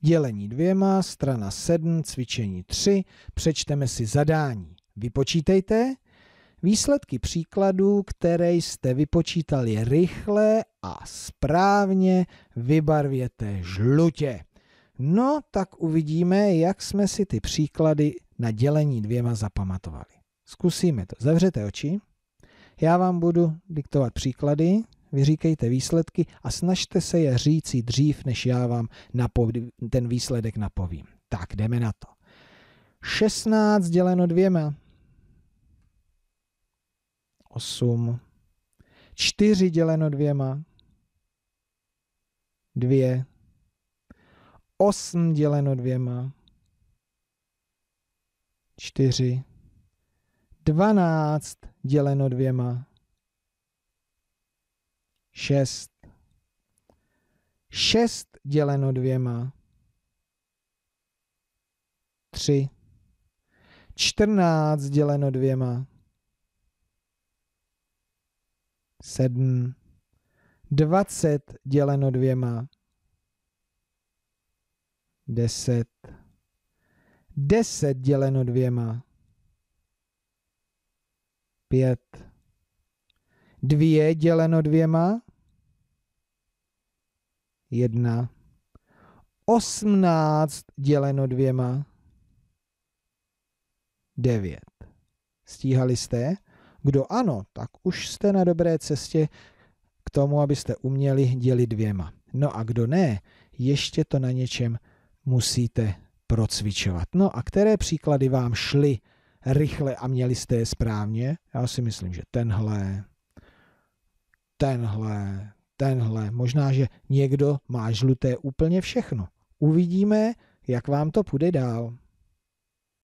dělení dvěma, strana 7, cvičení 3, přečteme si zadání. Vypočítejte výsledky příkladů, které jste vypočítali rychle a správně, vybarvěte žlutě. No, tak uvidíme, jak jsme si ty příklady na dělení dvěma zapamatovali. Zkusíme to. Zavřete oči. Já vám budu diktovat příklady, vyříkejte výsledky a snažte se je říci dřív, než já vám ten výsledek napovím. Tak, jdeme na to. 16 děleno dvěma. 8. 4 děleno dvěma. 2. 8 děleno dvěma. 4. 12 děleno dvěma. 6. 6 děleno dvěma. 3. 14 děleno dvěma. 7. 20 děleno dvěma. 10. 10 děleno dvěma. 5. 2 děleno dvěma jedna. 18 děleno dvěma. 9. Stíhali jste? Kdo ano, tak už jste na dobré cestě k tomu, abyste uměli dělit dvěma. No a kdo ne, ještě to na něčem musíte procvičovat. No a které příklady vám šly rychle a měli jste je správně? Já si myslím, že tenhle, tenhle, tenhle. Možná, že někdo má žluté úplně všechno. Uvidíme, jak vám to půjde dál.